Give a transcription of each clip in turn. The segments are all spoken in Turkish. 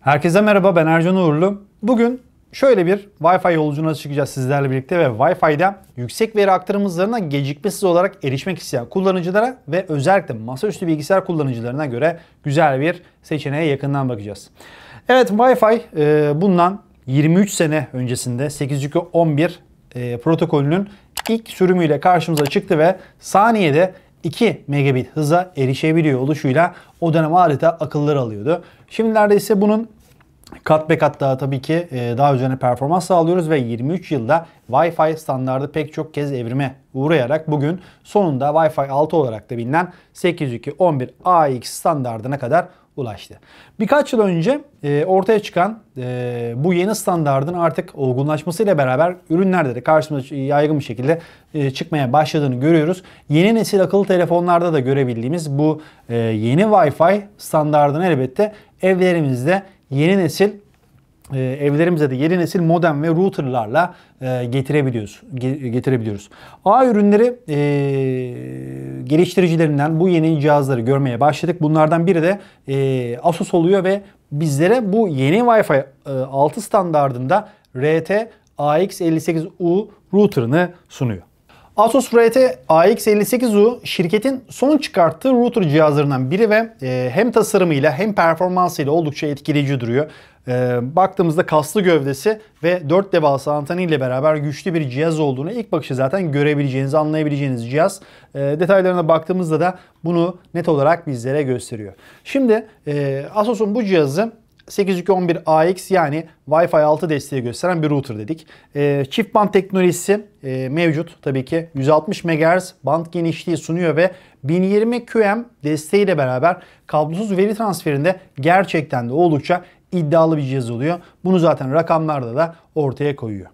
Herkese merhaba ben Ercan Uğurlu. Bugün şöyle bir Wi-Fi yolculuğuna çıkacağız sizlerle birlikte ve Wi-Fi'de yüksek veri aktarım hızlarına gecikmesiz olarak erişmek isteyen kullanıcılara ve özellikle masaüstü bilgisayar kullanıcılarına göre güzel bir seçeneğe yakından bakacağız. Evet Wi-Fi e, bundan 23 sene öncesinde 802.11 e, protokolünün ilk sürümüyle karşımıza çıktı ve saniyede 2 megabit hıza erişebiliyor oluşuyla o dönem adeta akılları alıyordu. Şimdilerde ise bunun Kat be kat daha tabii ki e, daha üzerine performans sağlıyoruz ve 23 yılda Wi-Fi standardı pek çok kez evrime uğrayarak bugün sonunda Wi-Fi 6 olarak da bilinen 802.11ax standardına kadar ulaştı. Birkaç yıl önce e, ortaya çıkan e, bu yeni standardın artık olgunlaşmasıyla beraber ürünlerde de karşımıza yaygın bir şekilde çıkmaya başladığını görüyoruz. Yeni nesil akıllı telefonlarda da görebildiğimiz bu yeni Wi-Fi standardını elbette evlerimizde yeni nesil e, evlerimize de yeni nesil modem ve routerlarla e, getirebiliyoruz. Ge getirebiliyoruz. A ürünleri e, geliştiricilerinden bu yeni cihazları görmeye başladık. Bunlardan biri de e, Asus oluyor ve bizlere bu yeni Wi-Fi e, 6 standartında RT AX58U router'ını sunuyor. Asus RT AX58U şirketin son çıkarttığı router cihazlarından biri ve e, hem tasarımıyla hem performansıyla oldukça etkileyici duruyor. E, baktığımızda kaslı gövdesi ve 4 devasa anteni ile beraber güçlü bir cihaz olduğunu ilk bakışta zaten görebileceğiniz, anlayabileceğiniz cihaz. E, detaylarına baktığımızda da bunu net olarak bizlere gösteriyor. Şimdi Asus'un bu cihazı 8211AX yani Wi-Fi 6 desteği gösteren bir router dedik. E, çift band teknolojisi e, mevcut tabii ki. 160 MHz band genişliği sunuyor ve 1020 QM desteğiyle beraber kablosuz veri transferinde gerçekten de oldukça iddialı bir cihaz oluyor. Bunu zaten rakamlarda da ortaya koyuyor.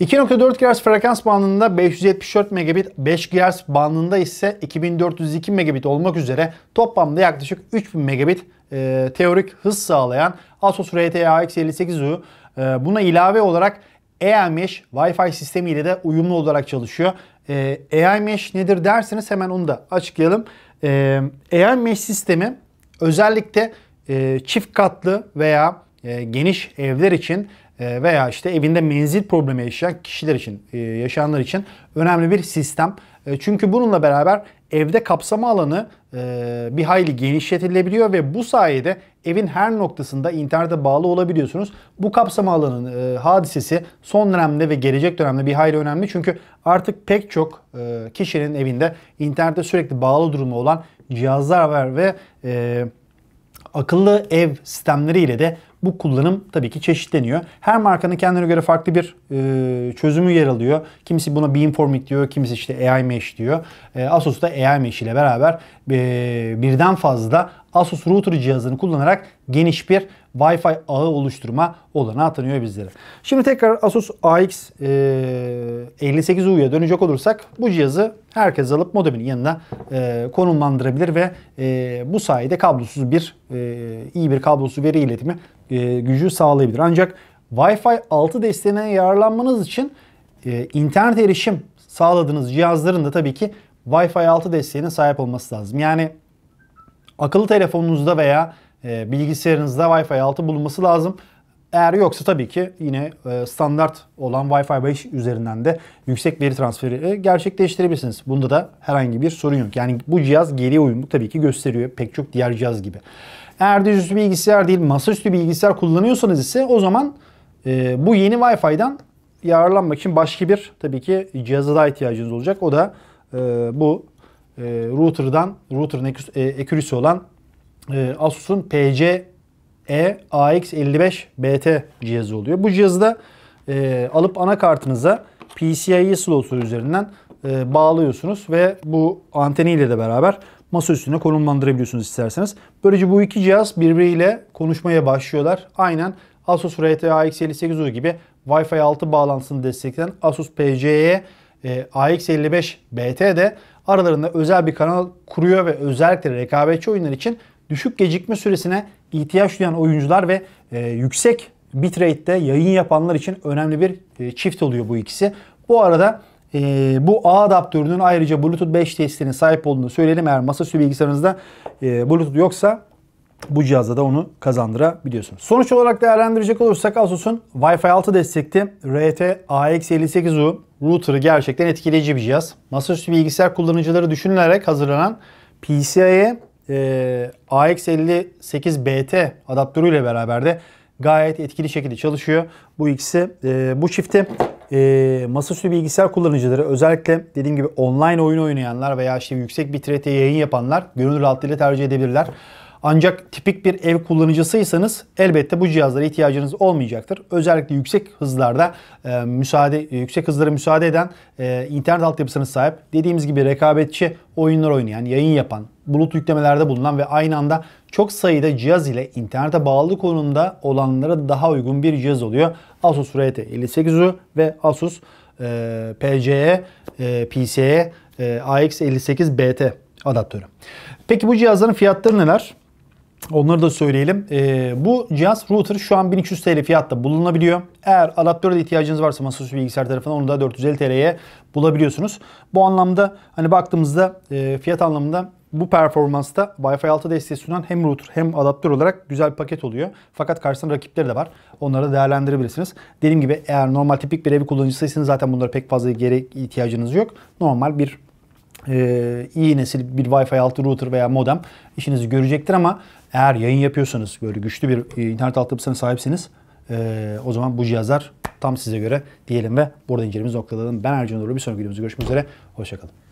2.4 GHz frekans bandında 574 megabit, 5 GHz bandında ise 2402 megabit olmak üzere toplamda yaklaşık 3000 megabit e, teorik hız sağlayan Asus RTX 58 u e, buna ilave olarak e AI Mesh Wi-Fi sistemiyle de uyumlu olarak çalışıyor. E, e AI Mesh nedir derseniz hemen onu da açıklayalım. E, e AI Mesh sistemi özellikle e, çift katlı veya e, geniş evler için veya işte evinde menzil problemi yaşayan kişiler için, e, yaşayanlar için önemli bir sistem. E, çünkü bununla beraber evde kapsama alanı e, bir hayli genişletilebiliyor ve bu sayede evin her noktasında internete bağlı olabiliyorsunuz. Bu kapsama alanın e, hadisesi son dönemde ve gelecek dönemde bir hayli önemli. Çünkü artık pek çok kişinin evinde internete sürekli bağlı durumu olan cihazlar var ve akıllı ev sistemleriyle de bu kullanım tabii ki çeşitleniyor. Her markanın kendine göre farklı bir e, çözümü yer alıyor. Kimisi buna beamforming diyor, kimisi işte AI Mesh diyor. E, Asus da AI Mesh ile beraber e, birden fazla Asus router cihazını kullanarak geniş bir Wi-Fi ağı oluşturma olanağı tanıyor bizlere. Şimdi tekrar Asus AX e, 58U'ya dönecek olursak bu cihazı herkes alıp modemin yanına e, konumlandırabilir ve e, bu sayede kablosuz bir e, iyi bir kablosuz veri iletimi e, gücü sağlayabilir. Ancak Wi-Fi 6 desteğine yararlanmanız için e, internet erişim sağladığınız cihazların da tabii ki Wi-Fi 6 desteğine sahip olması lazım. Yani akıllı telefonunuzda veya ee, bilgisayarınızda Wi-Fi 6 bulunması lazım. Eğer yoksa tabii ki yine e, standart olan Wi-Fi 5 üzerinden de yüksek veri transferi e, gerçekleştirebilirsiniz. Bunda da herhangi bir sorun yok. Yani bu cihaz geriye uyumlu tabii ki gösteriyor pek çok diğer cihaz gibi. Eğer dizüstü bilgisayar değil masaüstü bilgisayar kullanıyorsanız ise o zaman e, bu yeni Wi-Fi'den yararlanmak için başka bir tabii ki cihaza da ihtiyacınız olacak. O da bu router'dan, router'ın ekürüsü olan ee, e, Asus'un PCE AX55 BT cihazı oluyor. Bu cihazı da e, alıp anakartınıza PCIe slotu üzerinden e, bağlıyorsunuz ve bu anteniyle de beraber masa üstüne konumlandırabiliyorsunuz isterseniz. Böylece bu iki cihaz birbiriyle konuşmaya başlıyorlar. Aynen Asus RT AX 58 u gibi Wi-Fi 6 bağlantısını destekleyen Asus PCE AX55 BT de aralarında özel bir kanal kuruyor ve özellikle rekabetçi oyunlar için düşük gecikme süresine ihtiyaç duyan oyuncular ve e, yüksek bitrate'de yayın yapanlar için önemli bir e, çift oluyor bu ikisi. Bu arada e, bu A adaptörünün ayrıca Bluetooth 5 testine sahip olduğunu söyleyelim. Eğer masaüstü bilgisayarınızda e, Bluetooth yoksa bu cihazda da onu kazandırabiliyorsunuz. Sonuç olarak değerlendirecek olursak Asus'un Wi-Fi 6 destekli RT AX58U router'ı gerçekten etkileyici bir cihaz. Masaüstü bilgisayar kullanıcıları düşünülerek hazırlanan PCIe ee, AX58BT adaptörüyle beraber de gayet etkili şekilde çalışıyor. Bu ikisi e, bu çifti e, masaüstü bilgisayar kullanıcıları özellikle dediğim gibi online oyun oynayanlar veya işte yüksek bitrate yayın yapanlar gönül rahatlığıyla tercih edebilirler. Ancak tipik bir ev kullanıcısıysanız elbette bu cihazlara ihtiyacınız olmayacaktır. Özellikle yüksek hızlarda e, müsaade e, yüksek hızlara müsaade eden e, internet altyapısına sahip dediğimiz gibi rekabetçi oyunlar oynayan, yayın yapan, bulut yüklemelerde bulunan ve aynı anda çok sayıda cihaz ile internete bağlı konumda olanlara daha uygun bir cihaz oluyor. Asus RT 5800'ü ve Asus e, PCE, e, PCE, e, AX58BT adaptörü. Peki bu cihazların fiyatları neler? Onları da söyleyelim. Ee, bu cihaz router şu an 1200 TL fiyatta bulunabiliyor. Eğer adaptöre de ihtiyacınız varsa masaüstü bilgisayar tarafından onu da 450 TL'ye bulabiliyorsunuz. Bu anlamda hani baktığımızda e, fiyat anlamında bu performansta Wi-Fi 6 desteği sunan hem router hem adaptör olarak güzel bir paket oluyor. Fakat karşısında rakipleri de var. Onları da değerlendirebilirsiniz. Dediğim gibi eğer normal tipik bir evi kullanıcısıysanız zaten bunlara pek fazla gerek ihtiyacınız yok. Normal bir e, iyi nesil bir Wi-Fi altı router veya modem işinizi görecektir ama eğer yayın yapıyorsanız böyle güçlü bir e, internet altyapısına sahipseniz e, o zaman bu cihazlar tam size göre diyelim ve burada incelimiz noktalayalım. Ben Ercan Uğurlu. Bir sonraki videomuzda görüşmek üzere. Hoşçakalın.